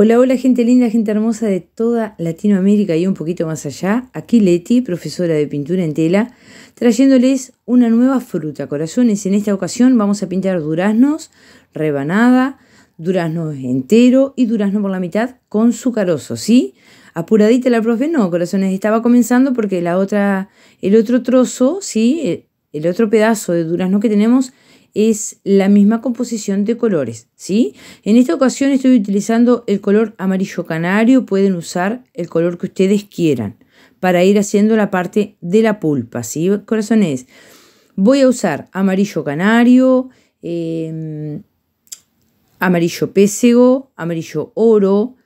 Hola, hola gente linda, gente hermosa de toda Latinoamérica y un poquito más allá. Aquí Leti, profesora de pintura en tela, trayéndoles una nueva fruta, corazones. En esta ocasión vamos a pintar duraznos, rebanada, duraznos entero y durazno por la mitad con su carozo, ¿sí? Apuradita la profe, no, corazones, estaba comenzando porque la otra, el otro trozo, ¿sí? el otro pedazo de durazno que tenemos es la misma composición de colores, ¿sí? En esta ocasión estoy utilizando el color amarillo canario, pueden usar el color que ustedes quieran para ir haciendo la parte de la pulpa, ¿sí? Corazones, voy a usar amarillo canario, em, amarillo pésego, amarillo oro,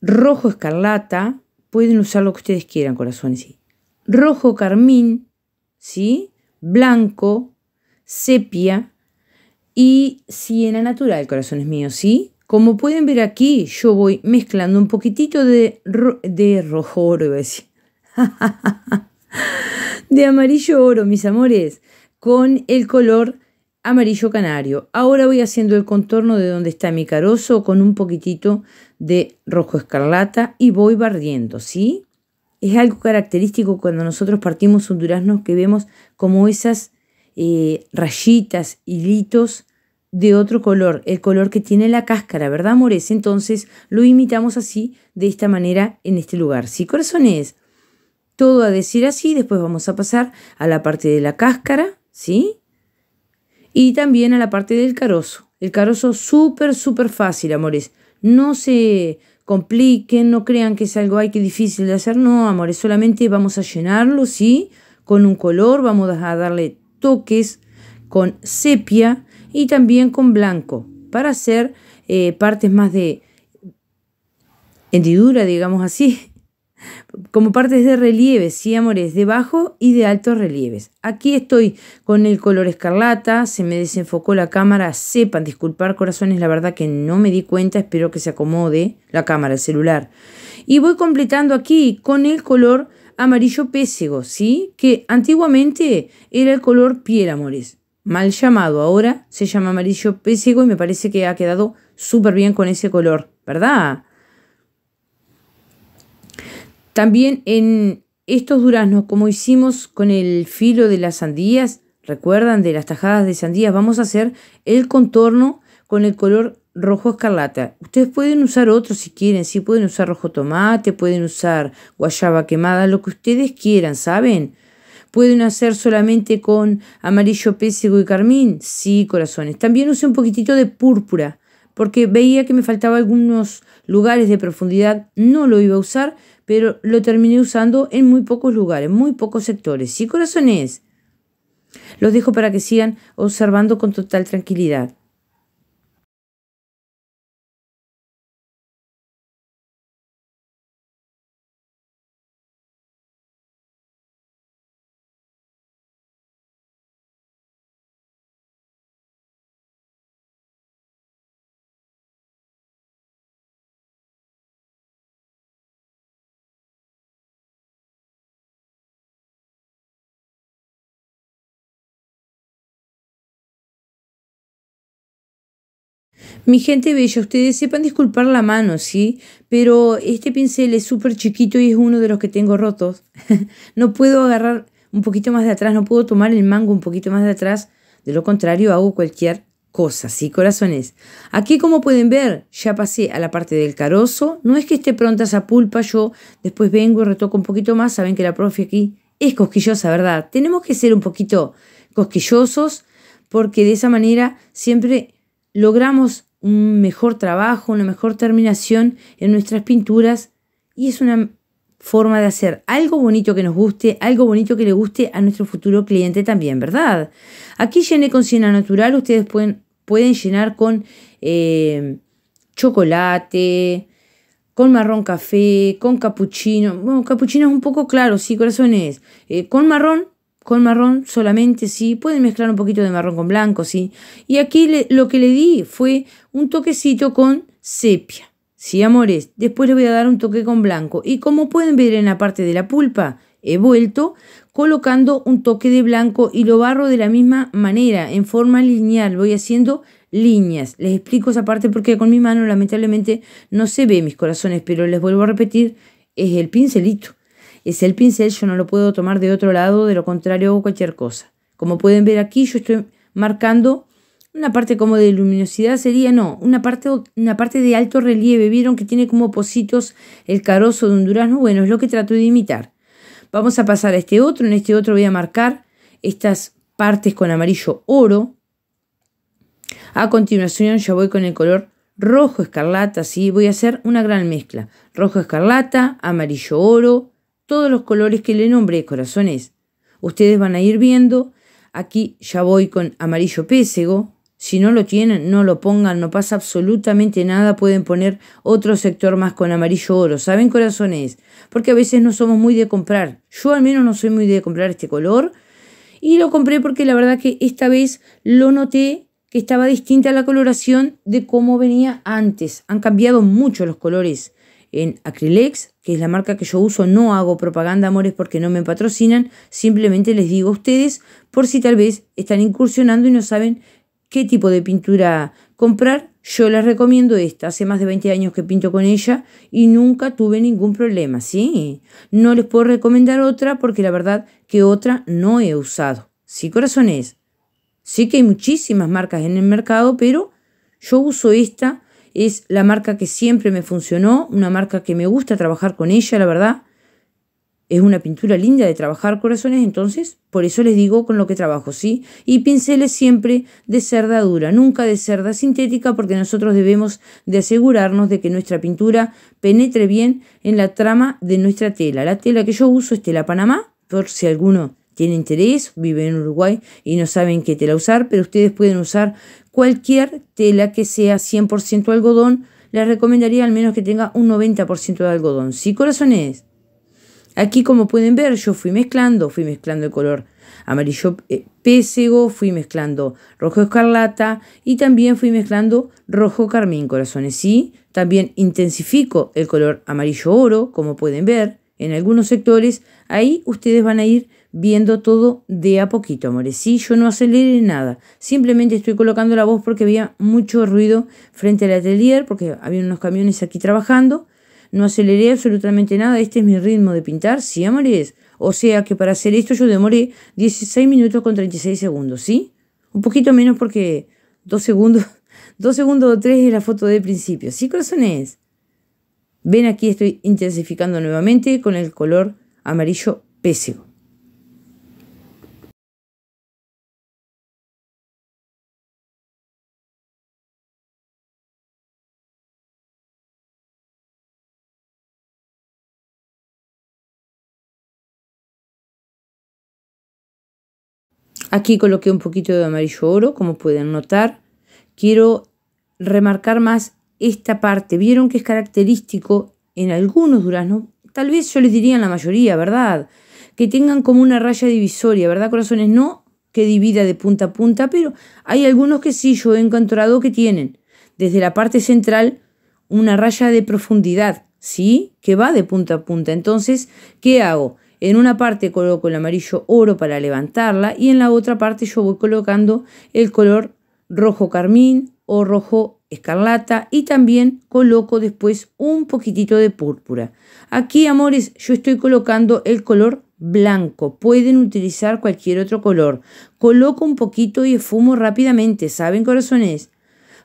rojo escarlata, pueden usar lo que ustedes quieran, corazones, Rojo carmín, ¿sí? Blanco, sepia y siena natural, corazones míos, ¿sí? Como pueden ver aquí, yo voy mezclando un poquitito de, de rojo oro, decir. de amarillo oro, mis amores, con el color amarillo canario. Ahora voy haciendo el contorno de donde está mi carozo con un poquitito de rojo escarlata y voy barriendo, ¿sí? Es algo característico cuando nosotros partimos un durazno que vemos como esas eh, rayitas, hilitos de otro color, el color que tiene la cáscara, ¿verdad, amores? Entonces lo imitamos así, de esta manera, en este lugar. ¿Sí, corazones? Todo a decir así, después vamos a pasar a la parte de la cáscara, ¿sí? Y también a la parte del carozo. El carozo súper, súper fácil, amores. No se compliquen, no crean que es algo hay que difícil de hacer. No, amores, solamente vamos a llenarlo, ¿sí? Con un color, vamos a darle toques con sepia y también con blanco para hacer eh, partes más de hendidura, digamos así, como partes de relieves, sí, amores, de bajo y de altos relieves. Aquí estoy con el color escarlata, se me desenfocó la cámara, sepan disculpar corazones, la verdad que no me di cuenta, espero que se acomode la cámara, el celular. Y voy completando aquí con el color amarillo pésego, ¿sí? Que antiguamente era el color piel, amores. Mal llamado, ahora se llama amarillo pésego y me parece que ha quedado súper bien con ese color, ¿verdad? También en estos duraznos, como hicimos con el filo de las sandías, recuerdan de las tajadas de sandías, vamos a hacer el contorno con el color rojo escarlata. Ustedes pueden usar otro si quieren, si pueden usar rojo tomate, pueden usar guayaba quemada, lo que ustedes quieran, ¿saben? Pueden hacer solamente con amarillo pésego y carmín, sí, corazones. También usé un poquitito de púrpura, porque veía que me faltaba algunos lugares de profundidad, no lo iba a usar, pero lo terminé usando en muy pocos lugares, muy pocos sectores, sí, corazones. Los dejo para que sigan observando con total tranquilidad. Mi gente bella, ustedes sepan disculpar la mano, ¿sí? Pero este pincel es súper chiquito y es uno de los que tengo rotos. no puedo agarrar un poquito más de atrás, no puedo tomar el mango un poquito más de atrás. De lo contrario, hago cualquier cosa, ¿sí? Corazones. Aquí, como pueden ver, ya pasé a la parte del carozo. No es que esté pronta esa pulpa, yo después vengo y retoco un poquito más. Saben que la profe aquí es cosquillosa, ¿verdad? Tenemos que ser un poquito cosquillosos porque de esa manera siempre logramos un mejor trabajo, una mejor terminación en nuestras pinturas y es una forma de hacer algo bonito que nos guste, algo bonito que le guste a nuestro futuro cliente también, ¿verdad? Aquí llené con ciena natural, ustedes pueden, pueden llenar con eh, chocolate, con marrón café, con capuchino, bueno, capuchino es un poco claro, sí, corazones, eh, con marrón con marrón solamente, sí. Pueden mezclar un poquito de marrón con blanco, sí. Y aquí lo que le di fue un toquecito con sepia. Sí, amores. Después le voy a dar un toque con blanco. Y como pueden ver en la parte de la pulpa, he vuelto colocando un toque de blanco y lo barro de la misma manera, en forma lineal. Voy haciendo líneas. Les explico esa parte porque con mi mano lamentablemente no se ve mis corazones, pero les vuelvo a repetir, es el pincelito es el pincel yo no lo puedo tomar de otro lado, de lo contrario hago cualquier cosa. Como pueden ver aquí, yo estoy marcando una parte como de luminosidad sería, no, una parte, una parte de alto relieve. Vieron que tiene como positos el carozo de un durazno. Bueno, es lo que trato de imitar. Vamos a pasar a este otro. En este otro voy a marcar estas partes con amarillo oro. A continuación ya voy con el color rojo escarlata, ¿sí? Voy a hacer una gran mezcla. Rojo escarlata, amarillo oro, todos los colores que le nombré, corazones. Ustedes van a ir viendo. Aquí ya voy con amarillo pésego. Si no lo tienen, no lo pongan, no pasa absolutamente nada. Pueden poner otro sector más con amarillo oro. ¿Saben, corazones? Porque a veces no somos muy de comprar. Yo al menos no soy muy de comprar este color. Y lo compré porque la verdad que esta vez lo noté que estaba distinta la coloración de cómo venía antes. Han cambiado mucho los colores en Acrylex que es la marca que yo uso, no hago propaganda, amores, porque no me patrocinan, simplemente les digo a ustedes por si tal vez están incursionando y no saben qué tipo de pintura comprar. Yo les recomiendo esta, hace más de 20 años que pinto con ella y nunca tuve ningún problema, ¿sí? No les puedo recomendar otra porque la verdad que otra no he usado. Sí, corazones. Sé que hay muchísimas marcas en el mercado, pero yo uso esta es la marca que siempre me funcionó, una marca que me gusta trabajar con ella, la verdad. Es una pintura linda de trabajar corazones, entonces por eso les digo con lo que trabajo, ¿sí? Y pinceles siempre de cerda dura, nunca de cerda sintética, porque nosotros debemos de asegurarnos de que nuestra pintura penetre bien en la trama de nuestra tela. La tela que yo uso es tela Panamá, por si alguno tiene interés, vive en Uruguay y no saben qué tela usar, pero ustedes pueden usar cualquier tela que sea 100% algodón. Les recomendaría al menos que tenga un 90% de algodón. Sí, corazones. Aquí como pueden ver yo fui mezclando, fui mezclando el color amarillo eh, pésego, fui mezclando rojo escarlata y también fui mezclando rojo carmín, corazones, ¿sí? También intensifico el color amarillo oro, como pueden ver, en algunos sectores. Ahí ustedes van a ir viendo todo de a poquito, amores. Sí, yo no aceleré nada, simplemente estoy colocando la voz porque había mucho ruido frente al atelier, porque había unos camiones aquí trabajando. No aceleré absolutamente nada, este es mi ritmo de pintar, sí, amores. O sea que para hacer esto yo demoré 16 minutos con 36 segundos, ¿sí? Un poquito menos porque 2 segundos, 2 segundos o 3 es la foto de principio, ¿sí, corazones? Ven aquí, estoy intensificando nuevamente con el color amarillo pésimo. Aquí coloqué un poquito de amarillo oro, como pueden notar. Quiero remarcar más esta parte. Vieron que es característico en algunos duraznos, tal vez yo les diría en la mayoría, ¿verdad? Que tengan como una raya divisoria, ¿verdad, corazones? No que divida de punta a punta, pero hay algunos que sí, yo he encontrado que tienen desde la parte central una raya de profundidad, ¿sí? Que va de punta a punta. Entonces, ¿qué hago? En una parte coloco el amarillo oro para levantarla y en la otra parte yo voy colocando el color rojo carmín o rojo escarlata y también coloco después un poquitito de púrpura. Aquí, amores, yo estoy colocando el color blanco. Pueden utilizar cualquier otro color. Coloco un poquito y esfumo rápidamente, ¿saben, corazones?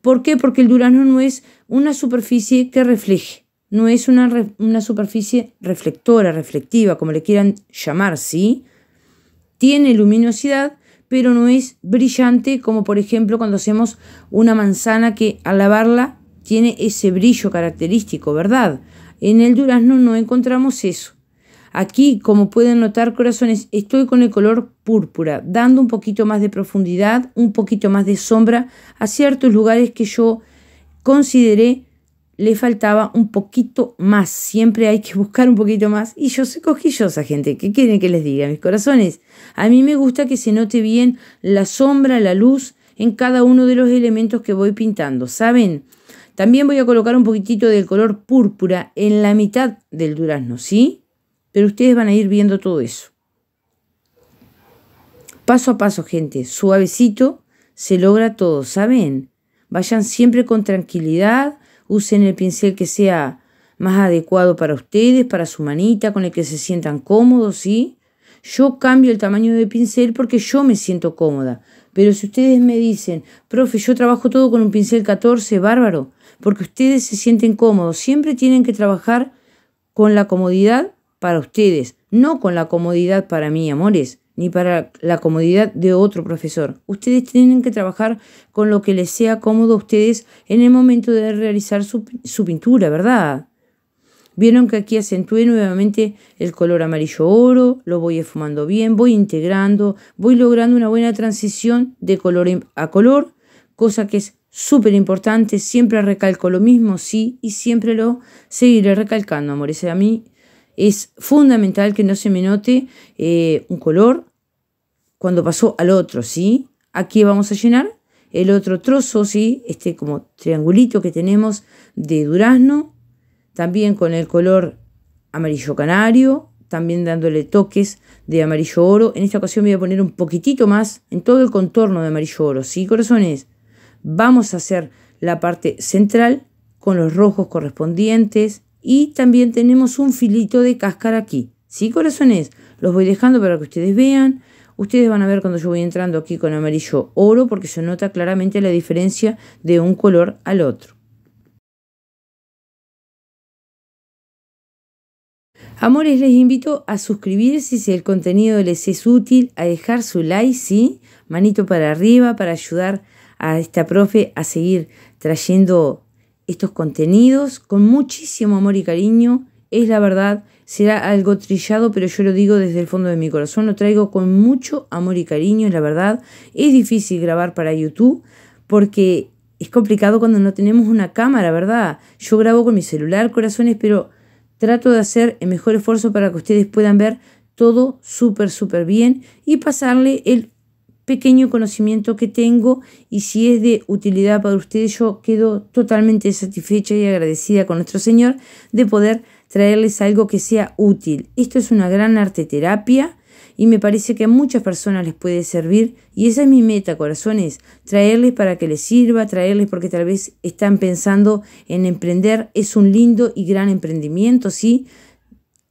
¿Por qué? Porque el durazno no es una superficie que refleje no es una, superficie reflectora, reflectiva, como le quieran llamar, ¿sí? Tiene luminosidad, pero no es brillante como por ejemplo cuando hacemos una manzana que al lavarla tiene ese brillo característico, ¿verdad? En el durazno no encontramos eso. Aquí, como pueden notar, corazones, estoy con el color púrpura, dando un poquito más de profundidad, un poquito más de sombra a ciertos lugares que yo consideré le faltaba un poquito más. Siempre hay que buscar un poquito más. Y yo soy cosquillosa, gente. ¿Qué quieren que les diga, mis corazones? A mí me gusta que se note bien la sombra, la luz en cada uno de los elementos que voy pintando, ¿saben? También voy a colocar un poquitito del color púrpura en la mitad del durazno, ¿sí? Pero ustedes van a ir viendo todo eso. Paso a paso, gente, suavecito, se logra todo, ¿saben? Vayan siempre con tranquilidad, Usen el pincel que sea más adecuado para ustedes, para su manita, con el que se sientan cómodos, ¿sí? Yo cambio el tamaño de pincel porque yo me siento cómoda. Pero si ustedes me dicen, profe, yo trabajo todo con un pincel 14, bárbaro, porque ustedes se sienten cómodos. Siempre tienen que trabajar con la comodidad para ustedes, no con la comodidad para mí, amores ni para la comodidad de otro profesor. Ustedes tienen que trabajar con lo que les sea cómodo a ustedes en el momento de realizar su, pintura, ¿verdad? Vieron que aquí acentué nuevamente el color amarillo oro, lo voy esfumando bien, voy integrando, voy logrando una buena transición de color a color, cosa que es súper importante, siempre recalco lo mismo, sí, y siempre lo seguiré recalcando, amores. A mí es fundamental que no se me note eh, un color cuando pasó al otro, ¿sí? Aquí vamos a llenar el otro trozo, ¿sí? Este como triangulito que tenemos de durazno, también con el color amarillo canario, también dándole toques de amarillo oro. En esta ocasión voy a poner un poquitito más en todo el contorno de amarillo oro, ¿sí? Corazones, vamos a hacer la parte central con los rojos correspondientes, y también tenemos un filito de cáscara aquí. ¿Sí, corazones? Los voy dejando para que ustedes vean. Ustedes van a ver cuando yo voy entrando aquí con amarillo oro porque se nota claramente la diferencia de un color al otro. Amores, les invito a suscribirse si el contenido les es útil, a dejar su like, sí, manito para arriba para ayudar a esta profe a seguir trayendo estos contenidos con muchísimo amor y cariño. Es la verdad, será algo trillado, pero yo lo digo desde el fondo de mi corazón, lo traigo con mucho amor y cariño, es la verdad. Es difícil grabar para YouTube porque es complicado cuando no tenemos una cámara, ¿verdad? Yo grabo con mi celular, corazones, pero trato de hacer el mejor esfuerzo para que ustedes puedan ver todo súper, súper bien y pasarle el pequeño conocimiento que tengo y si es de utilidad para ustedes, yo quedo totalmente satisfecha y agradecida con nuestro Señor de poder traerles algo que sea útil. Esto es una gran arte terapia y me parece que a muchas personas les puede servir y esa es mi meta, corazones, traerles para que les sirva, traerles porque tal vez están pensando en emprender, es un lindo y gran emprendimiento, sí,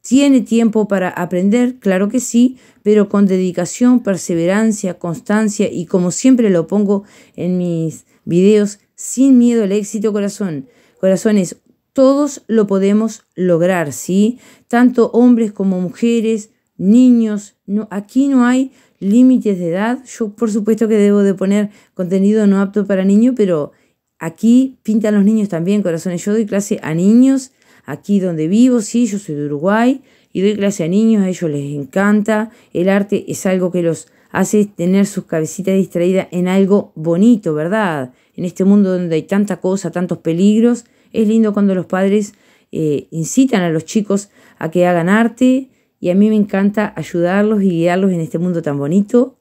¿Tiene tiempo para aprender? Claro que sí, pero con dedicación, perseverancia, constancia y como siempre lo pongo en mis videos, sin miedo al éxito, corazón. Corazones, todos lo podemos lograr, ¿sí? Tanto hombres como mujeres, niños, aquí no hay límites de edad. Yo por supuesto que debo de poner contenido no apto para niños, pero aquí pintan los niños también, corazones. Yo doy clase a niños aquí donde vivo, sí, yo soy de Uruguay y doy clase a niños, a ellos les encanta, el arte es algo que los hace tener sus cabecitas distraídas en algo bonito, ¿verdad? En este mundo donde hay tanta cosa, tantos peligros, es lindo cuando los padres eh, incitan a los chicos a que hagan arte y a mí me encanta ayudarlos y guiarlos en este mundo tan bonito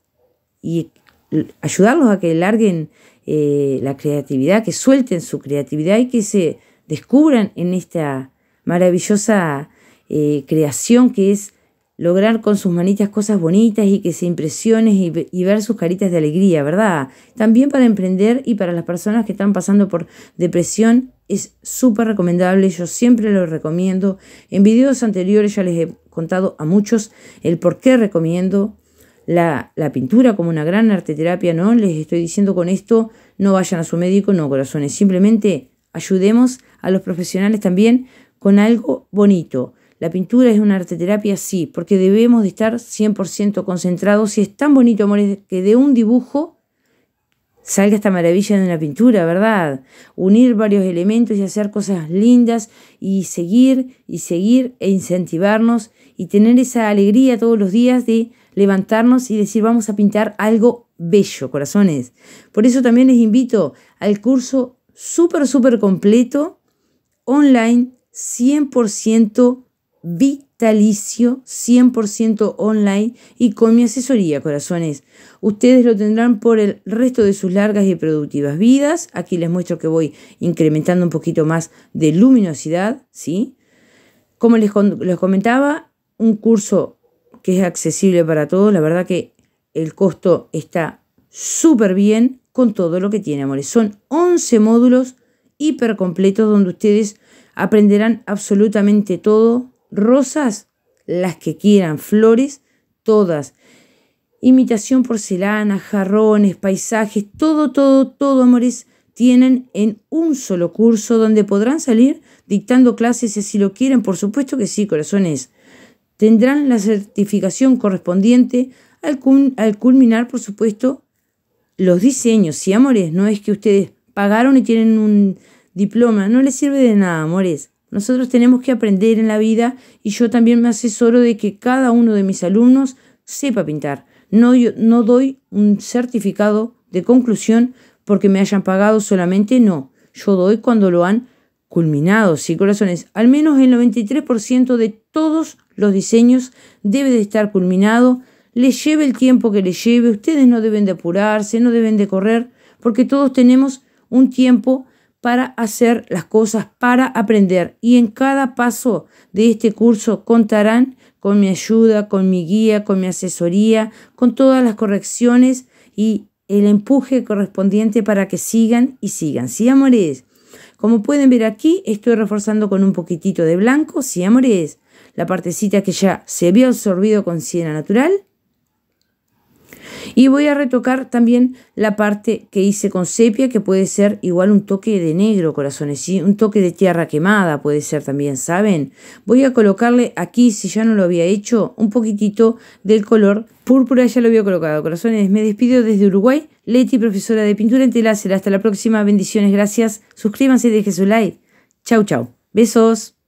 y ayudarlos a que larguen eh, la creatividad, que suelten su creatividad y que se descubran en esta maravillosa eh, creación que es lograr con sus manitas cosas bonitas y que se impresiones y, ver sus caritas de alegría, ¿verdad? También para emprender y para las personas que están pasando por depresión es súper recomendable, yo siempre lo recomiendo. En videos anteriores ya les he contado a muchos el por qué recomiendo la, pintura como una gran arte terapia. ¿no? Les estoy diciendo con esto, no vayan a su médico, no corazones, simplemente Ayudemos a los profesionales también con algo bonito. La pintura es una arteterapia, sí, porque debemos de estar 100% concentrados. Si es tan bonito, amores, que de un dibujo salga esta maravilla de una pintura, ¿verdad? Unir varios elementos y hacer cosas lindas y seguir y seguir e incentivarnos y tener esa alegría todos los días de levantarnos y decir vamos a pintar algo bello, corazones. Por eso también les invito al curso súper, súper completo, online, 100% vitalicio, 100% online y con mi asesoría, corazones. Ustedes lo tendrán por el resto de sus largas y productivas vidas. Aquí les muestro que voy incrementando un poquito más de luminosidad, ¿sí? Como les, les comentaba, un curso que es accesible para todos, la verdad que el costo está súper bien con todo lo que tiene amores. Son 11 módulos hiper completos donde ustedes aprenderán absolutamente todo. Rosas, las que quieran, flores, todas. Imitación porcelana, jarrones, paisajes, todo, todo, todo, amores, tienen en un solo curso donde podrán salir dictando clases si lo quieren. Por supuesto que sí, corazones. Tendrán la certificación correspondiente al, culminar, por supuesto, los diseños sí, amores no es que ustedes pagaron y tienen un diploma, no les sirve de nada, amores. Nosotros tenemos que aprender en la vida y yo también me asesoro de que cada uno de mis alumnos sepa pintar. No, no doy un certificado de conclusión porque me hayan pagado solamente, no. Yo doy cuando lo han culminado, sí, corazones. Al menos el 93% de todos los diseños debe de estar culminado les lleve el tiempo que les lleve, ustedes no deben de apurarse, no deben de correr, porque todos tenemos un tiempo para hacer las cosas, para aprender. Y en cada paso de este curso contarán con mi ayuda, con mi guía, con mi asesoría, con todas las correcciones y el empuje correspondiente para que sigan y sigan. Sí, amores. Como pueden ver aquí, estoy reforzando con un poquitito de blanco, sí, amores, la partecita que ya se había absorbido con siena natural y voy a retocar también la parte que hice con sepia, que puede ser igual un toque de negro, corazones, ¿sí? un toque de tierra quemada puede ser también, ¿saben? Voy a colocarle aquí, si ya no lo había hecho, un poquitito del color púrpura, ya lo había colocado, corazones. Me despido desde Uruguay, Leti, profesora de pintura en telácer. Hasta la próxima, bendiciones, gracias. Suscríbanse y dejen su like. Chau, chau. Besos.